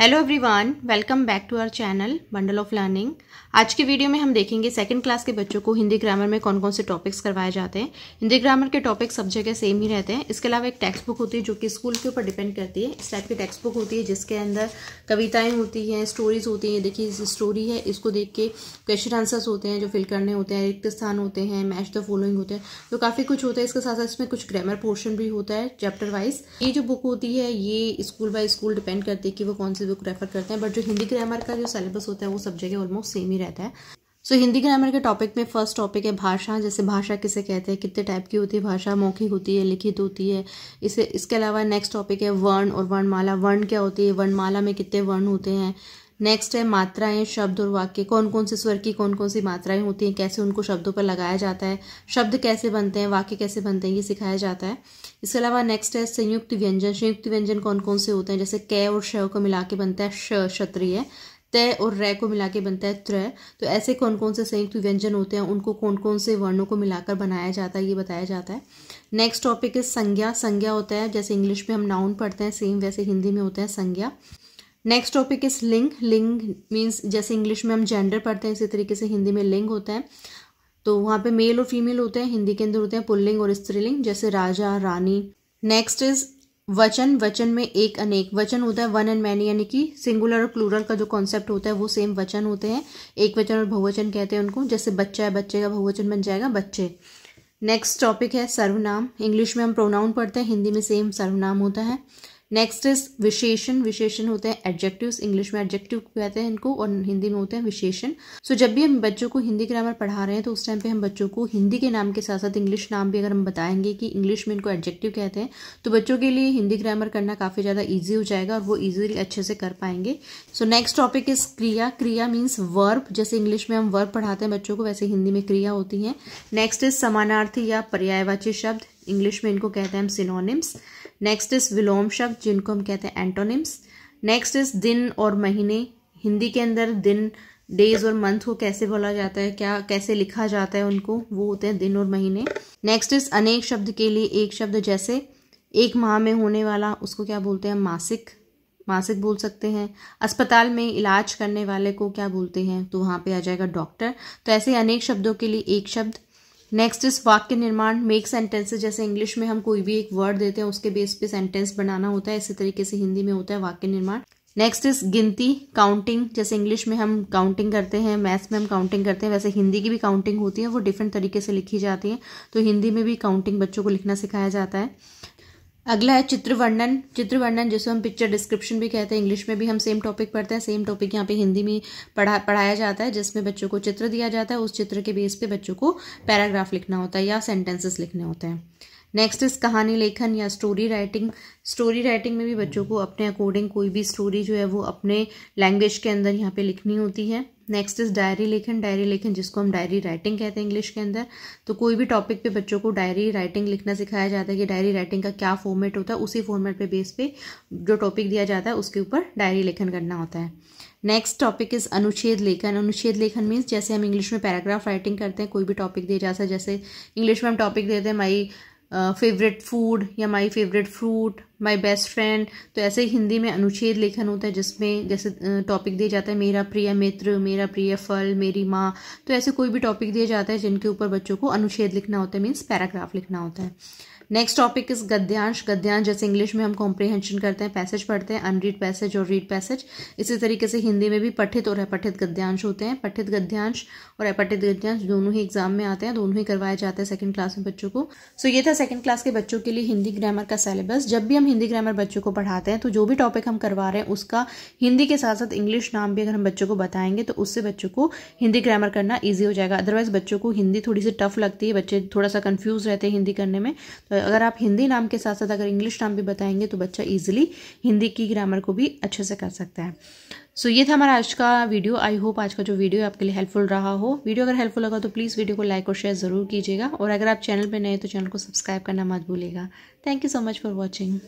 hello everyone welcome back to our channel bundle of learning आज की video में हम देखेंगे सेकंड क्लास के बच्चों को हिंदी ग्रामर में कौन कौन से टॉपिक्स करवाए जाते हैं हिंदी ग्रामर के टॉपिक्स सब जगह सेम ही रहते हैं इसके अलावा एक टेक्स्ट बुक होती है जो कि स्कूल के ऊपर डिपेंड करती है इस टाइप की टेक्स्ट बुक होती है जिसके अंदर कविताएँ होती हैं स्टोरीज होती हैं देखिए स्टोरी है इसको देख के क्वेश्चन आंसर्स होते हैं जो फिल करने होते हैं रिक्त स्थान होते हैं मैच द फॉलोइंग होते हैं तो काफ़ी कुछ होता है इसके साथ साथ इसमें कुछ ग्रामर पोर्शन भी होता है चैप्टर वाइज ये जो बुक होती है ये स्कूल बाई स्कूल डिपेंड करती है कि वो कौन सी चीज़ों को रेफ़र करते हैं बट जो हिंदी ग्रामर का जो सिलेबस होता है वो सब जगह ऑलमोस्ट सेम ही रहता है सो so, हिंदी ग्रामर के टॉपिक में फर्स्ट टॉपिक है भाषा जैसे भाषा किसे कहते हैं कितने टाइप की होती है भाषा मौखिक होती है लिखित होती है इसे इसके अलावा नेक्स्ट टॉपिक है वर्ण और वर्णमाला वर्ण क्या होती है वर्णमाला में कितने वर्ण होते हैं नेक्स्ट है मात्राएं शब्द और वाक्य कौन कौन से स्वर की कौन कौन सी मात्राएं होती हैं कैसे उनको शब्दों पर लगाया जाता है शब्द कैसे बनते हैं वाक्य कैसे बनते हैं ये सिखाया जाता है इसके अलावा नेक्स्ट है संयुक्त व्यंजन संयुक्त व्यंजन कौन कौन से होते हैं जैसे कै और श को मिला के बनता है श क्षत्रिय तय और रय को मिला के बनता है त्रय तो ऐसे कौन कौन से संयुक्त व्यंजन होते हैं उनको कौन कौन से वर्णों को मिलाकर बनाया जाता है ये बताया जाता है नेक्स्ट टॉपिक है संज्ञा संज्ञा होता है जैसे इंग्लिश में हम नाउन पढ़ते हैं सेम वैसे हिंदी में होता है संज्ञा नेक्स्ट टॉपिक इज लिंग लिंग मीन्स जैसे इंग्लिश में हम जेंडर पढ़ते हैं इसी तरीके से हिंदी में लिंग होता है तो वहाँ पे मेल और फीमेल होते हैं हिंदी के अंदर होते हैं पुल्लिंग और स्त्रीलिंग जैसे राजा रानी नेक्स्ट इज वचन वचन में एक अनेक वचन होता है वन एंड मैनी यानी कि सिंगुलर और प्लूरल का जो कॉन्सेप्ट होता है वो सेम वचन होते हैं एक वचन और बहुवचन कहते हैं उनको जैसे बच्चा है बच्चे का बहुवचन बन जाएगा बच्चे नेक्स्ट टॉपिक है सर्वनाम इंग्लिश में हम प्रोनाउन पढ़ते हैं हिंदी में सेम सर्वनाम होता है नेक्स्ट इज विशेषण विशेषण होते हैं एडजेक्टिव इंग्लिश में एडजेक्टिव कहते हैं इनको और हिंदी में होते हैं विशेषण सो so, जब भी हम बच्चों को हिंदी ग्रामर पढ़ा रहे हैं तो उस टाइम पे हम बच्चों को हिंदी के नाम के साथ साथ इंग्लिश नाम भी अगर हम बताएंगे कि इंग्लिश में इनको एडजेक्टिव कहते हैं तो बच्चों के लिए हिंदी ग्रामर करना काफ़ी ज़्यादा ईजी हो जाएगा और वो ईजिली अच्छे से कर पाएंगे सो नेक्स्ट टॉपिक इज क्रिया क्रिया मीन्स वर्ब जैसे इंग्लिश में हम वर्ब पढ़ाते हैं बच्चों को वैसे हिंदी में क्रिया होती है नेक्स्ट इज समानार्थी या पर्यायवाची शब्द इंग्लिश में इनको कहते हैं हम सिनोनिम्स नेक्स्ट इज विलोम शब्द जिनको हम कहते हैं एंटोनिम्स नेक्स्ट इज दिन और महीने हिंदी के अंदर दिन डेज और मंथ को कैसे बोला जाता है क्या कैसे लिखा जाता है उनको वो होते हैं दिन और महीने नेक्स्ट इज अनेक शब्द के लिए एक शब्द जैसे एक माह में होने वाला उसको क्या बोलते हैं मासिक मासिक बोल सकते हैं अस्पताल में इलाज करने वाले को क्या बोलते हैं तो वहाँ पे आ जाएगा डॉक्टर तो ऐसे अनेक शब्दों के लिए एक शब्द नेक्स्ट इस वाक्य निर्माण मेक सेंटेंसेस जैसे इंग्लिश में हम कोई भी एक वर्ड देते हैं उसके बेस पे सेंटेंस बनाना होता है इसी तरीके से हिंदी में होता है वाक्य निर्माण नेक्स्ट इज गिनती काउंटिंग जैसे इंग्लिश में हम काउंटिंग करते हैं मैथ्स में हम काउंटिंग करते हैं वैसे हिंदी की भी काउंटिंग होती है वो डिफरेंट तरीके से लिखी जाती है तो हिंदी में भी काउंटिंग बच्चों को लिखना सिखाया जाता है अगला है चित्र वर्णन चित्र वर्णन जिसे हम पिक्चर डिस्क्रिप्शन भी कहते हैं इंग्लिश में भी हम सेम टॉपिक पढ़ते हैं सेम टॉपिक यहाँ पे हिंदी में पढ़ा पढ़ाया जाता है जिसमें बच्चों को चित्र दिया जाता है उस चित्र के बेस पे बच्चों को पैराग्राफ लिखना होता है या सेंटेंसेस लिखने होते हैं नेक्स्ट इस कहानी लेखन या स्टोरी राइटिंग स्टोरी राइटिंग में भी बच्चों को अपने अकॉर्डिंग कोई भी स्टोरी जो है वो अपने लैंग्वेज के अंदर यहाँ पे लिखनी होती है नेक्स्ट इज डायरी लेखन डायरी लेखन जिसको हम डायरी राइटिंग कहते हैं इंग्लिश के अंदर तो कोई भी टॉपिक पे बच्चों को डायरी राइटिंग लिखना सिखाया जाता है कि डायरी राइटिंग का क्या फॉर्मेट होता है उसी फॉर्मेट पे बेस पे जो टॉपिक दिया जाता है उसके ऊपर डायरी लेखन करना होता है नेक्स्ट टॉपिक इज अनुच्छेद लेखन अनुच्छेद लेखन मीन्स जैसे हम इंग्लिश में पैराग्राफ राइटिंग करते हैं कोई भी टॉपिक दिया जाता है जैसे इंग्लिश में हम टॉपिक देते हैं माई फेवरेट फूड या my favourite fruit my best friend तो ऐसे ही हिंदी में अनुच्छेद लेखन होता है जिसमें जैसे टॉपिक दिया जाता है मेरा प्रिय मित्र मेरा प्रिय फल मेरी माँ तो ऐसे कोई भी टॉपिक दिया जाता है जिनके ऊपर बच्चों को अनुच्छेद लिखना होता है मीन्स पैराग्राफ लिखना होता है नेक्स्ट टॉपिक इज गद्यांश गद्यांश जैसे इंग्लिश में हम कॉम्प्रिहेंशन करते हैं पैसेज पढ़ते हैं अनरीड पैसेज और रीड पैसेज इसी तरीके से हिंदी में भी पठित और अपठित गद्यांश होते हैं पठित गद्यांश और अपठित गद्यांश दोनों ही एग्जाम में आते हैं दोनों ही करवाए जाते हैं सेकंड क्लास में बच्चों को सो so, ये था सेकंड क्लास के बच्चों के लिए हिंदी ग्रामर का सिलेबस जब भी हम हिंदी ग्रामर बच्चों को पढ़ाते हैं तो जो भी टॉपिक हम करवा रहे हैं उसका हिंदी के साथ साथ इंग्लिश नाम भी अगर हम बच्चों को बताएंगे तो उससे बच्चों को हिंदी ग्रामर करना ईजी हो जाएगा अदरवाइज बच्चों को हिंदी थोड़ी सी टफ लगती है बच्चे थोड़ा सा कन्फ्यूज रहते हैं हिंदी करने में तो अगर आप हिंदी नाम के साथ साथ अगर इंग्लिश नाम भी बताएंगे तो बच्चा ईजिली हिंदी की ग्रामर को भी अच्छे से कर सकता है सो so, ये था हमारा आज का वीडियो आई होप आज का जो वीडियो आपके लिए हेल्पफुल रहा हो वीडियो अगर हेल्पफुल लगा तो प्लीज़ वीडियो को लाइक और शेयर ज़रूर कीजिएगा और अगर आप चैनल पर नए तो चैनल को सब्सक्राइब करना मत भूलिएगा thank you so much for watching